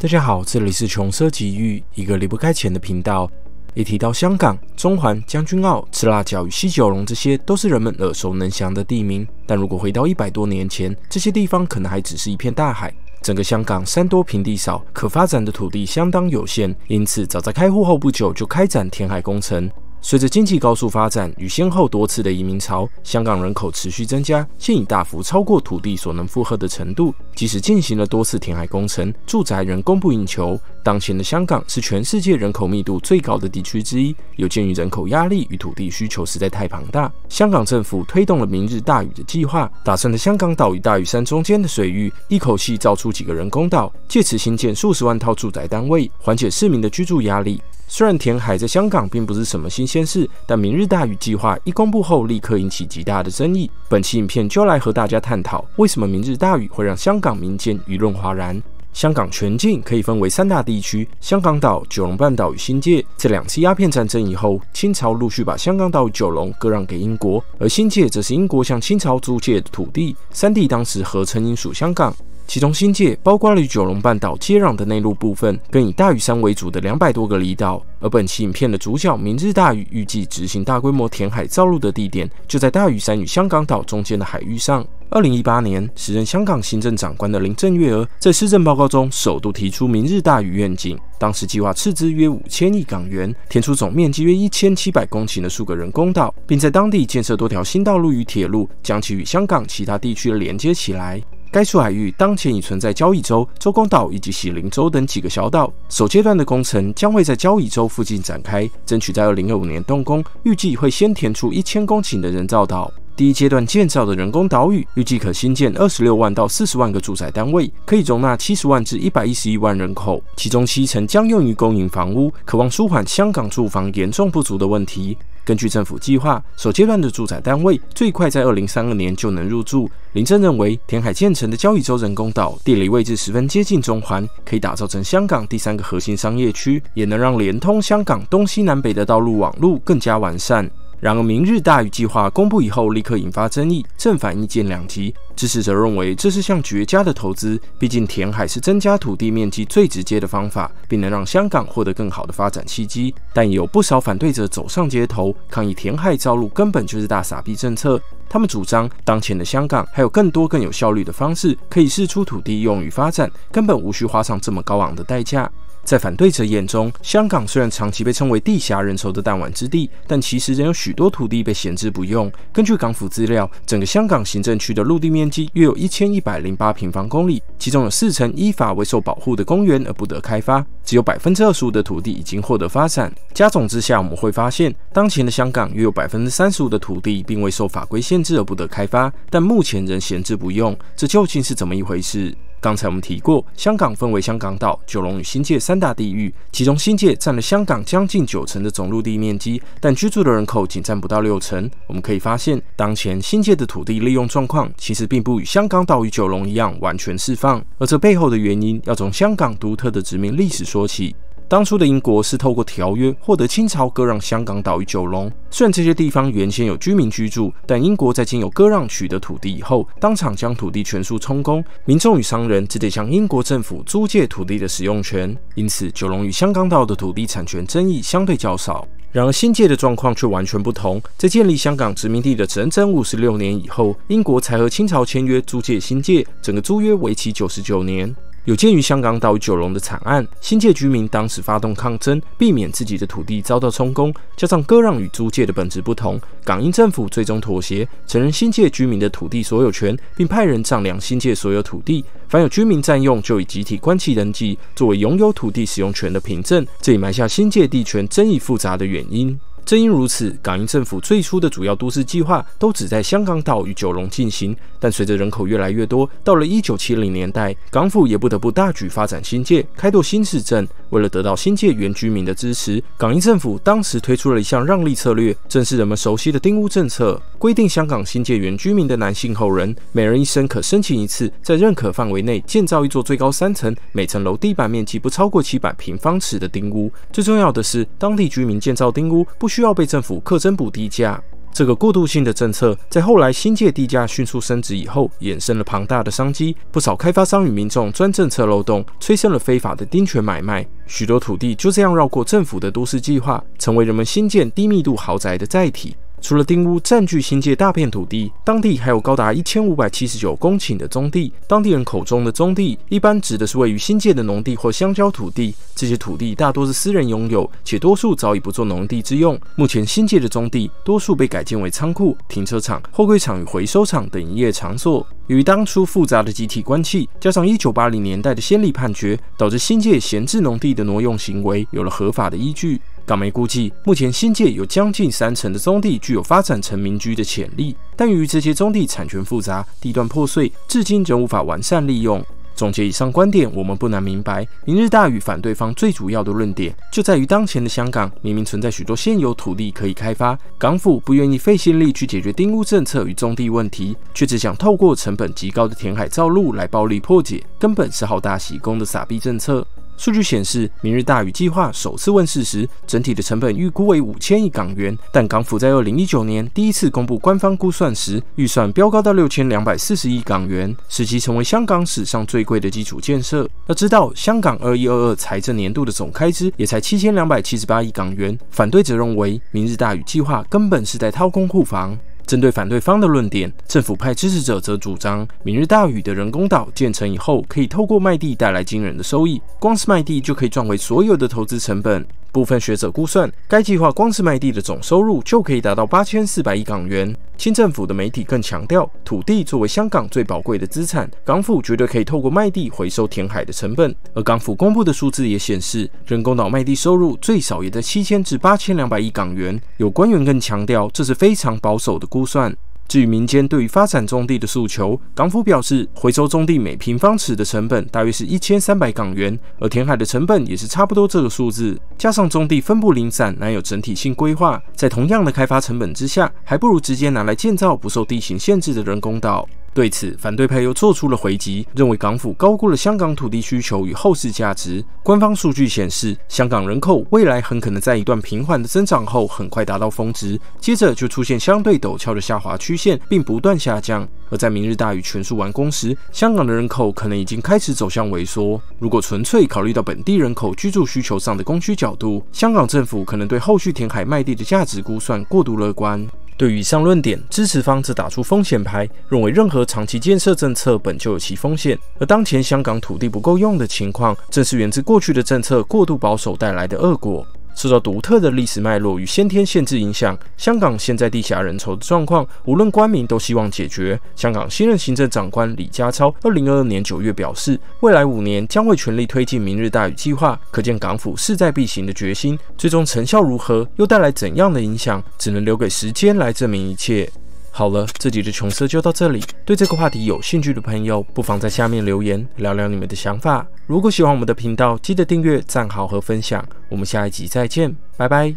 大家好，这里是穷奢极欲，一个离不开钱的频道。一提到香港中环、将军澳、赤辣椒与西九龙，这些都是人们耳熟能详的地名。但如果回到一百多年前，这些地方可能还只是一片大海。整个香港山多平地少，可发展的土地相当有限，因此早在开户后不久就开展填海工程。随着经济高速发展与先后多次的移民潮，香港人口持续增加，现已大幅超过土地所能负荷的程度。即使进行了多次填海工程，住宅仍供不应求。当前的香港是全世界人口密度最高的地区之一，有鉴于人口压力与土地需求实在太庞大，香港政府推动了“明日大屿”的计划，打算在香港岛与大屿山中间的水域一口气造出几个人工岛，借此新建数十万套住宅单位，缓解市民的居住压力。虽然填海在香港并不是什么新鲜事，但明日大屿计划一公布后，立刻引起极大的争议。本期影片就来和大家探讨，为什么明日大屿会让香港民间舆论哗然？香港全境可以分为三大地区：香港岛、九龙半岛与新界。这两次鸦片战争以后，清朝陆续把香港岛与九龙割让给英国，而新界则是英国向清朝租借的土地。三地当时合称英属香港，其中新界包括了与九龙半岛接壤的内陆部分，跟以大屿山为主的两百多个离岛。而本期影片的主角明日大屿，预计执行大规模填海造陆的地点，就在大屿山与香港岛中间的海域上。二零一八年，时任香港行政长官的林郑月娥在施政报告中，首度提出“明日大屿愿景”，当时计划斥资约五千亿港元，填出总面积约一千七百公顷的数个人工岛，并在当地建设多条新道路与铁路，将其与香港其他地区连接起来。该处海域当前已存在交易洲、周公岛以及喜灵洲等几个小岛。首阶段的工程将会在交易洲附近展开，争取在二零二五年动工，预计会先填出一千公顷的人造岛。第一阶段建造的人工岛屿预计可新建二十六万到四十万个住宅单位，可以容纳七十万至一百一十一万人口，其中七成将用于供应房屋，渴望舒缓香港住房严重不足的问题。根据政府计划，首阶段的住宅单位最快在二零三二年就能入住。林郑认为，填海建成的交易州人工岛地理位置十分接近中环，可以打造成香港第三个核心商业区，也能让连通香港东西南北的道路网路更加完善。然而，明日大雨计划公布以后，立刻引发争议，正反意见两极。支持者认为这是项绝佳的投资，毕竟填海是增加土地面积最直接的方法，并能让香港获得更好的发展契机。但有不少反对者走上街头，抗议填海造路根本就是大傻逼政策。他们主张，当前的香港还有更多更有效率的方式可以释出土地用于发展，根本无需花上这么高昂的代价。在反对者眼中，香港虽然长期被称为地下人稠的弹丸之地，但其实仍有许多土地被闲置不用。根据港府资料，整个香港行政区的陆地面积约有一千一百零八平方公里，其中有四成依法为受保护的公园而不得开发，只有百分之二十五的土地已经获得发展。加总之下，我们会发现，当前的香港约有百分之三十五的土地并未受法规限制而不得开发，但目前仍闲置不用。这究竟是怎么一回事？刚才我们提过，香港分为香港岛、九龙与新界三大地域，其中新界占了香港将近九成的总陆地面积，但居住的人口仅占不到六成。我们可以发现，当前新界的土地利用状况其实并不与香港岛与九龙一样完全释放，而这背后的原因要从香港独特的殖民历史说起。当初的英国是透过条约获得清朝割让香港岛与九龙，虽然这些地方原先有居民居住，但英国在经由割让取得土地以后，当场将土地全数充公，民众与商人只得向英国政府租借土地的使用权。因此，九龙与香港岛的土地产权争议相对较少。然而，新界的状况却完全不同，在建立香港殖民地的整整五十六年以后，英国才和清朝签约租借新界，整个租约为期九十九年。有鉴于香港岛九龙的惨案，新界居民当时发动抗争，避免自己的土地遭到充公。加上割让与租借的本质不同，港英政府最终妥协，承认新界居民的土地所有权，并派人丈量新界所有土地。凡有居民占用，就以集体关系人记作为拥有土地使用权的凭证。这也埋下新界地权争议复杂的原因。正因如此，港英政府最初的主要都市计划都只在香港岛与九龙进行。但随着人口越来越多，到了1970年代，港府也不得不大举发展新界，开拓新市镇。为了得到新界原居民的支持，港英政府当时推出了一项让利策略，正是人们熟悉的丁屋政策，规定香港新界原居民的男性后人，每人一生可申请一次，在认可范围内建造一座最高三层、每层楼地板面积不超过七百平方尺的丁屋。最重要的是，当地居民建造丁屋不需。需要被政府课征补地价，这个过渡性的政策，在后来新界地价迅速升值以后，衍生了庞大的商机。不少开发商与民众钻政策漏洞，催生了非法的丁权买卖。许多土地就这样绕过政府的都市计划，成为人们新建低密度豪宅的载体。除了丁屋占据新界大片土地，当地还有高达一千五百七十九公顷的宗地。当地人口中的宗地，一般指的是位于新界的农地或香蕉土地。这些土地大多是私人拥有，且多数早已不做农地之用。目前新界的宗地，多数被改建为仓库、停车场、货柜厂与回收厂等营业场所。由于当初复杂的集体关系，加上一九八零年代的先例判决，导致新界闲置农地的挪用行为有了合法的依据。港媒估计，目前新界有将近三成的宗地具有发展成民居的潜力，但由于这些宗地产权复杂、地段破碎，至今仍无法完善利用。总结以上观点，我们不难明白，明日大屿反对方最主要的论点就在于：当前的香港明明存在许多现有土地可以开发，港府不愿意费心力去解决丁屋政策与宗地问题，却只想透过成本极高的填海造陆来暴力破解，根本是好大喜功的傻逼政策。数据显示，明日大雨计划首次问世时，整体的成本预估为五千亿港元。但港府在二零一九年第一次公布官方估算时，预算飙高到六千两百四十亿港元，使其成为香港史上最贵的基础建设。要知道，香港二一二二财政年度的总开支也才七千两百七十八亿港元。反对者认为，明日大雨计划根本是在掏空库房。针对反对方的论点，政府派支持者则主张，明日大屿的人工岛建成以后，可以透过卖地带来惊人的收益，光是卖地就可以赚回所有的投资成本。部分学者估算，该计划光是卖地的总收入就可以达到八千四百亿港元。新政府的媒体更强调，土地作为香港最宝贵的资产，港府绝对可以透过卖地回收填海的成本。而港府公布的数字也显示，人工岛卖地收入最少也在七千至八千两百亿港元。有官员更强调，这是非常保守的估算。至于民间对于发展种地的诉求，港府表示，回收种地每平方尺的成本大约是一千三百港元，而填海的成本也是差不多这个数字。加上种地分布零散，难有整体性规划，在同样的开发成本之下，还不如直接拿来建造不受地形限制的人工岛。对此，反对派又做出了回击，认为港府高估了香港土地需求与后市价值。官方数据显示，香港人口未来很可能在一段平缓的增长后，很快达到峰值，接着就出现相对陡峭的下滑曲线，并不断下降。而在明日大雨全数完工时，香港的人口可能已经开始走向萎缩。如果纯粹考虑到本地人口居住需求上的供需角度，香港政府可能对后续填海卖地的价值估算过度乐观。对于以上论点，支持方则打出风险牌，认为任何长期建设政策本就有其风险，而当前香港土地不够用的情况，正是源自过去的政策过度保守带来的恶果。受到独特的历史脉络与先天限制影响，香港现在地下人潮的状况，无论官民都希望解决。香港新任行政长官李家超二零二二年九月表示，未来五年将会全力推进“明日大屿”计划，可见港府势在必行的决心。最终成效如何，又带来怎样的影响，只能留给时间来证明一切。好了，这集的琼瑟就到这里。对这个话题有兴趣的朋友，不妨在下面留言，聊聊你们的想法。如果喜欢我们的频道，记得订阅、赞好和分享。我们下一集再见，拜拜。